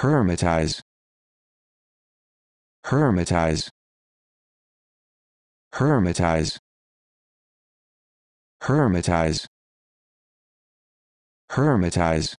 Hermitize. Hermitize. Hermitize. Hermitize. Hermitize.